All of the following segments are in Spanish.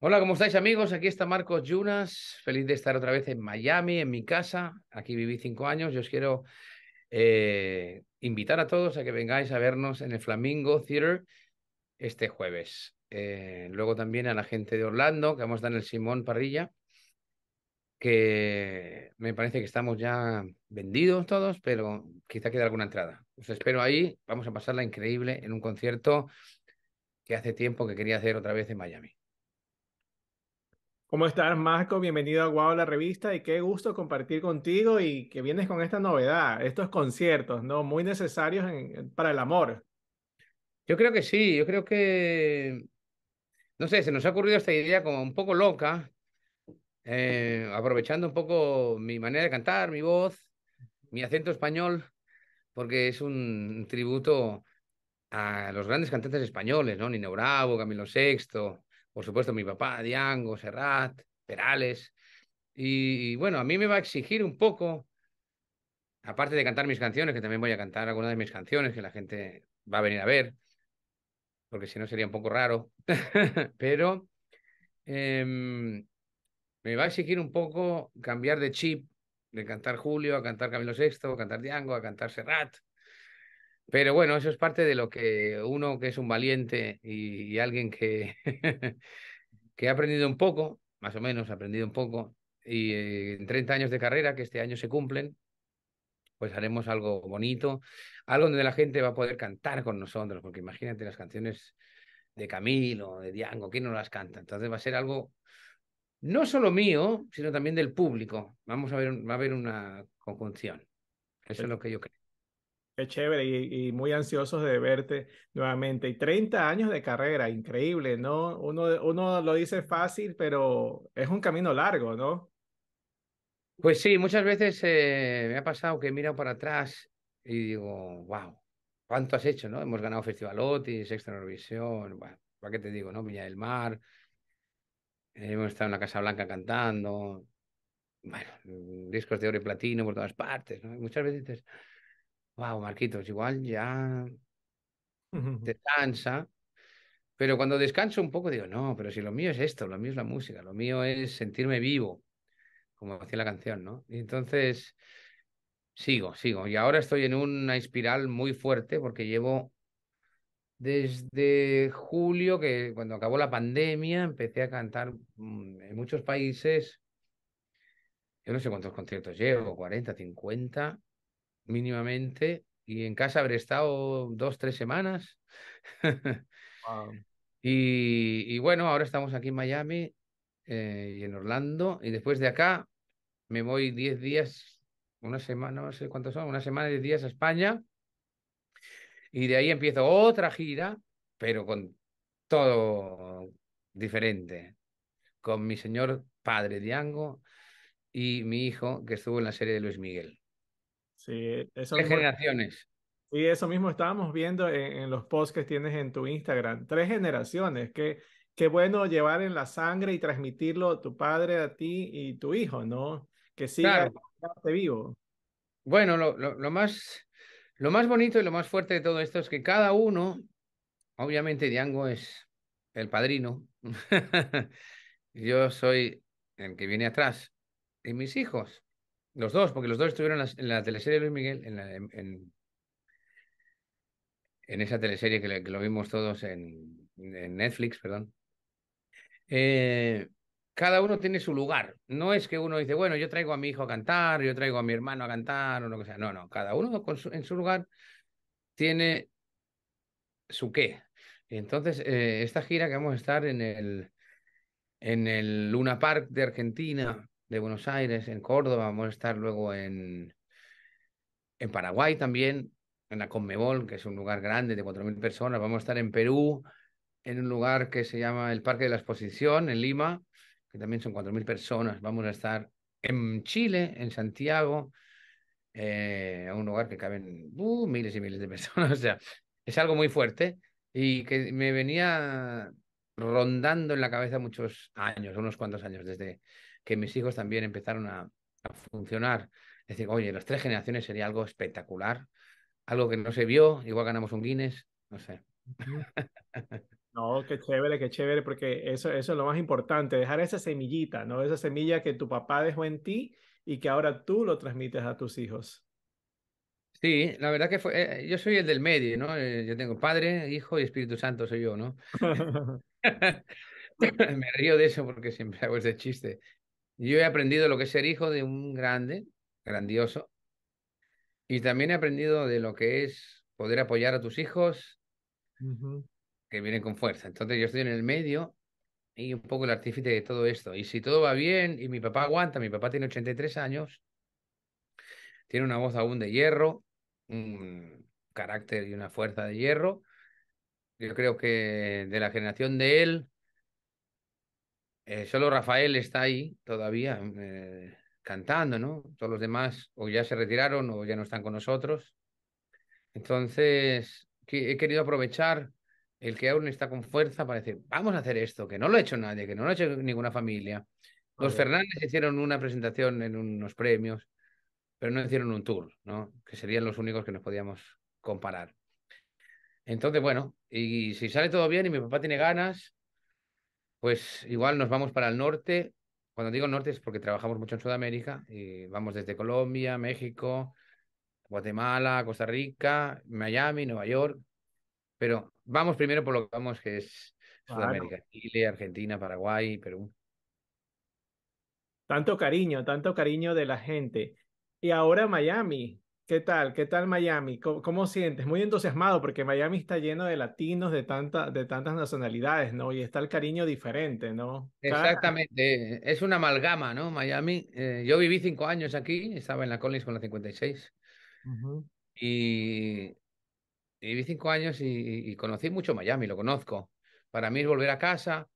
Hola, ¿cómo estáis amigos? Aquí está Marcos Yunas, feliz de estar otra vez en Miami, en mi casa. Aquí viví cinco años. Y os quiero eh, invitar a todos a que vengáis a vernos en el Flamingo Theater este jueves. Eh, luego también a la gente de Orlando, que vamos a estar en el Simón Parrilla, que me parece que estamos ya vendidos todos, pero quizá quede alguna entrada. Os espero ahí, vamos a pasarla increíble en un concierto que hace tiempo que quería hacer otra vez en Miami. ¿Cómo estás, Marco? Bienvenido a Guau, la revista, y qué gusto compartir contigo y que vienes con esta novedad, estos conciertos, ¿no? Muy necesarios para el amor. Yo creo que sí, yo creo que, no sé, se nos ha ocurrido esta idea como un poco loca, eh, aprovechando un poco mi manera de cantar, mi voz, mi acento español, porque es un tributo a los grandes cantantes españoles, ¿no? Nino Bravo, Camilo Sexto, por supuesto mi papá, Diango, Serrat, Perales. Y, bueno, a mí me va a exigir un poco, aparte de cantar mis canciones, que también voy a cantar algunas de mis canciones que la gente va a venir a ver, porque si no sería un poco raro, pero em, me va a exigir un poco cambiar de chip, de cantar Julio a cantar Camilo VI, a cantar Diango, a cantar Serrat. Pero bueno, eso es parte de lo que uno que es un valiente y, alguien que, que ha aprendido un poco, más o menos ha aprendido un poco, y eh, en 30 años de carrera, que este año se cumplen, pues haremos algo bonito, algo donde la gente va a poder cantar con nosotros, porque imagínate las canciones de Camilo, de Diango, ¿quién no las canta? Entonces va a ser algo no solo mío, sino también del público. Vamos a ver, va a haber una conjunción. Eso es lo que yo creo. Qué chévere y, muy ansiosos de verte nuevamente. Y 30 años de carrera, increíble, ¿no? Uno, uno lo dice fácil, pero es un camino largo, ¿no? Pues sí, muchas veces eh, me ha pasado que miro para atrás y digo, wow, ¿cuánto has hecho, no? Hemos ganado Festival Otis, Extra Eurovisión, bueno, ¿para qué te digo, no? Viña del Mar, Hemos estado en la Casa Blanca cantando, bueno, mm, discos de oro y platino por todas partes, ¿no? muchas veces dices, wow, Marquitos, igual ya te cansa, pero cuando descanso un poco digo, no, pero si lo mío es esto, lo mío es la música, lo mío es sentirme vivo, como hacía la canción, ¿no? Y entonces sigo, sigo. Y ahora estoy en una espiral muy fuerte porque llevo desde julio, que cuando acabó la pandemia, empecé a cantar mm, en muchos países. Yo no sé cuántos conciertos llevo, 40, 50 mínimamente. Y en casa habré estado dos, tres semanas. y, bueno, ahora estamos aquí en Miami eh, y en Orlando. Y después de acá me voy 10 días, una semana, no sé cuántos son, una semana, y 10 días a España y de ahí empiezo otra gira, pero con todo diferente, con mi señor padre Diango y mi hijo que estuvo en la serie de Luis Miguel. Sí, Tres generaciones. Y eso mismo estábamos viendo en, los posts que tienes en tu Instagram. Tres generaciones. Qué, qué bueno llevar en la sangre y transmitirlo a tu padre, a ti y tu hijo, ¿no? Que siga claro. vivo. Bueno, lo, lo, lo, más lo más bonito y lo más fuerte de todo esto es que cada uno, obviamente Diango es el padrino, yo soy el que viene atrás, y mis hijos, los dos, porque los dos estuvieron en la, teleserie de Luis Miguel, en, en, esa teleserie que, que, lo vimos todos en, Netflix, perdón. Eh, cada uno tiene su lugar. No es que uno dice, bueno, yo traigo a mi hijo a cantar, yo traigo a mi hermano a cantar o lo que sea. No, no, cada uno en su lugar tiene su qué. Entonces, eh, esta gira que vamos a estar en el, en el Luna Park de Argentina, de Buenos Aires, en Córdoba, vamos a estar luego en, en Paraguay también, en la Conmebol, que es un lugar grande de 4.000 personas, vamos a estar en Perú, en un lugar que se llama el Parque de la Exposición, en Lima, que también son 4.000 personas. Vamos a estar en Chile, en Santiago, a eh, un lugar que caben uh, miles y miles de personas. O sea, es algo muy fuerte y que me venía rondando en la cabeza muchos años, unos cuantos años, desde que mis hijos también empezaron a, a funcionar. Es decir, oye, las tres generaciones sería algo espectacular, algo que no se vio, igual ganamos un Guinness, no sé. No, qué chévere, qué chévere, porque eso, eso es lo más importante, dejar esa semillita, ¿no? Esa semilla que tu papá dejó en ti y que ahora tú lo transmites a tus hijos. Sí, la verdad que fue, eh, yo soy el del medio, ¿no? Eh, yo tengo Padre, Hijo y Espíritu Santo soy yo, ¿no? Me río de eso porque siempre hago ese chiste. Yo he aprendido lo que es ser hijo de un grande, grandioso, y también he aprendido de lo que es poder apoyar a tus hijos, que vienen con fuerza. Entonces yo estoy en el medio y un poco el artífice de todo esto. Y si todo va bien y mi papá aguanta, mi papá tiene 83 años, tiene una voz aún de hierro, un carácter y una fuerza de hierro. Yo creo que de la generación de él, eh, solo Rafael está ahí todavía eh, cantando, ¿no? Todos los demás o ya se retiraron o ya no están con nosotros. Entonces, he querido aprovechar el que aún está con fuerza para decir, vamos a hacer esto, que no lo ha hecho nadie, que no lo ha hecho ninguna familia. Los Fernández hicieron una presentación en unos premios, pero no hicieron un tour, ¿no? Que serían los únicos que nos podíamos comparar. Entonces, bueno, y si sale todo bien y mi papá tiene ganas, pues igual nos vamos para el norte. Cuando digo norte es porque trabajamos mucho en Sudamérica y vamos desde Colombia, México, Guatemala, Costa Rica, Miami, Nueva York. Pero vamos primero por lo que vamos, que es Sudamérica, Chile, Argentina, Paraguay, Perú. Tanto cariño, tanto cariño de la gente. Y ahora Miami, ¿qué tal? ¿Qué tal Miami? ¿Cómo, sientes? Muy entusiasmado porque Miami está lleno de latinos de, tanta, de tantas nacionalidades, ¿no? Y está el cariño diferente, ¿no? Exactamente, es una amalgama, ¿no? Miami. Eh, yo viví cinco años aquí, estaba en la Collins con la 56. Y viví cinco años y, conocí mucho Miami, lo conozco. Para mí es volver a casa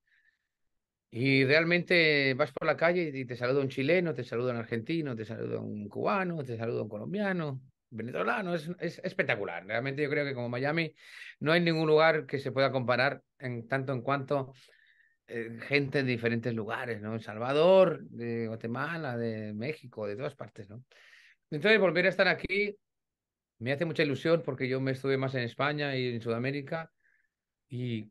y realmente vas por la calle y te saluda un chileno, te saluda un argentino, te saluda un cubano, te saluda un colombiano, venezolano. Es, espectacular. Realmente yo creo que como Miami no hay ningún lugar que se pueda comparar en tanto en cuanto eh, gente de diferentes lugares, ¿no? El Salvador, de Guatemala, de México, de todas partes, ¿no? Entonces volver a estar aquí me hace mucha ilusión porque yo me estuve más en España y en Sudamérica y,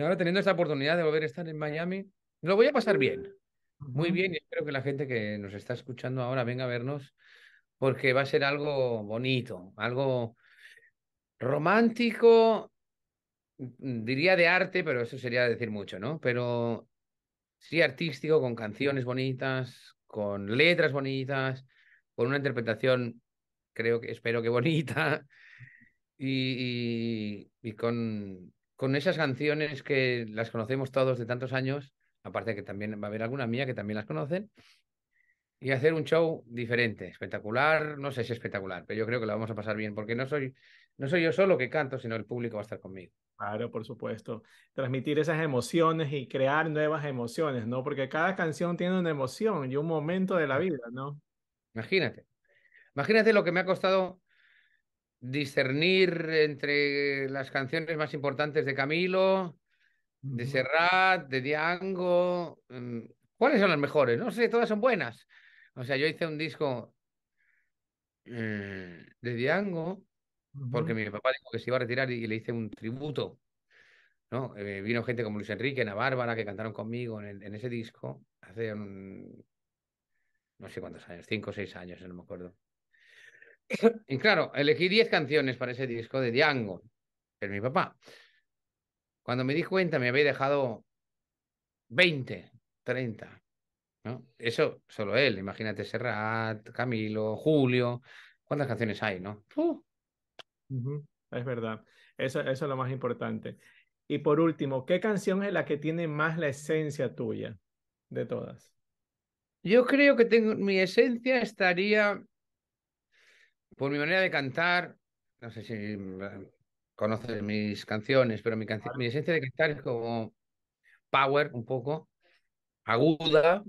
ahora teniendo esta oportunidad de volver a estar en Miami, lo voy a pasar bien, muy bien y espero que la gente que nos está escuchando ahora venga a vernos porque va a ser algo bonito, algo romántico, mm, diría de arte, pero eso sería decir mucho, ¿no? Pero sí artístico, con canciones bonitas, con letras bonitas, con una interpretación creo que, espero que bonita, y, con, con, esas canciones que las conocemos todos de tantos años, aparte que también va a haber alguna mía que también las conocen, y hacer un show diferente, espectacular, no sé si espectacular, pero yo creo que la vamos a pasar bien, porque no soy, no soy yo solo que canto, sino el público va a estar conmigo. Claro, por supuesto. Transmitir esas emociones y crear nuevas emociones, ¿no? Porque cada canción tiene una emoción y un momento de la vida, ¿no? Imagínate. Imagínate lo que me ha costado discernir entre las canciones más importantes de Camilo, de Serrat, de Diango. Mm, ¿Cuáles son las mejores? No sé, todas son buenas. O sea, yo hice un disco eh, de Diango, porque mi papá dijo que se iba a retirar y le hice un tributo. ¿no? Eh, vino gente como Luis Enrique, Ana Bárbara, que cantaron conmigo en, en ese disco hace no sé cuántos años, cinco o seis años, no me acuerdo. Y claro, elegí 10 canciones para ese disco de Django, que mi papá. Cuando me di cuenta, me había dejado 20, 30. ¿no? Eso solo él. Imagínate Serrat, Camilo, Julio. ¿Cuántas canciones hay, no? Es verdad. Eso, eso es lo más importante. Y por último, ¿qué canción es la que tiene más la esencia tuya de todas? Yo creo que tengo, mi esencia estaría por mi manera de cantar, no sé si conoces mis canciones, pero mi, esencia de cantar es como power un poco, aguda,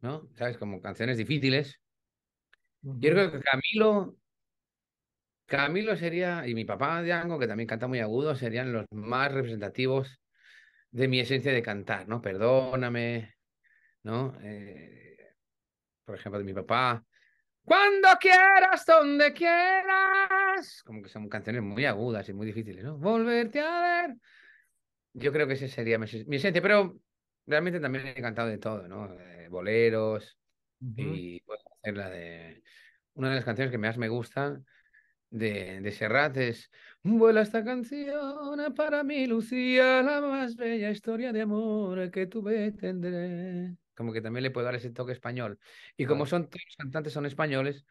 ¿no? ¿Sabes? Como canciones difíciles. Yo creo que Camilo, Camilo sería, y mi papá Django, que también canta muy agudo, serían los más representativos de mi esencia de cantar, ¿no? Perdóname, ¿no? Eh, por ejemplo, de mi papá. Cuando quieras, donde quieras. Como que son canciones muy agudas y muy difíciles, ¿no? Volverte a ver. Yo creo que ese sería mi, esencia, pero realmente también he cantado de todo, ¿no? Eh, boleros y puedo hacer la de. Una de las canciones que más me gustan de, de Serrat es Vuela esta canción para mí, Lucía, la más bella historia de amor que tuve tendré como que también le puedo dar ese toque español. Y como son todos los cantantes son españoles,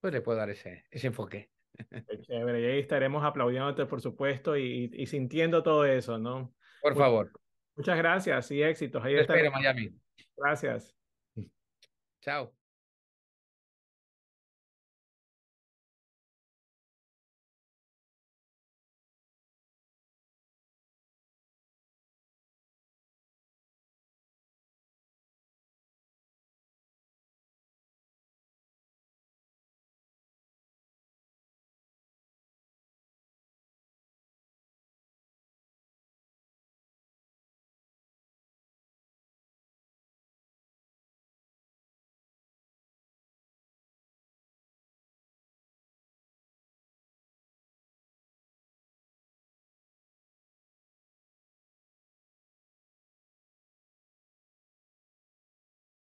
pues le puedo dar ese, ese enfoque. Chévere, y ahí estaremos aplaudiéndote, por supuesto, y, sintiendo todo eso, ¿no? Por favor. Muchas gracias y éxitos. Ahí Te espero, Miami. Gracias. Chao.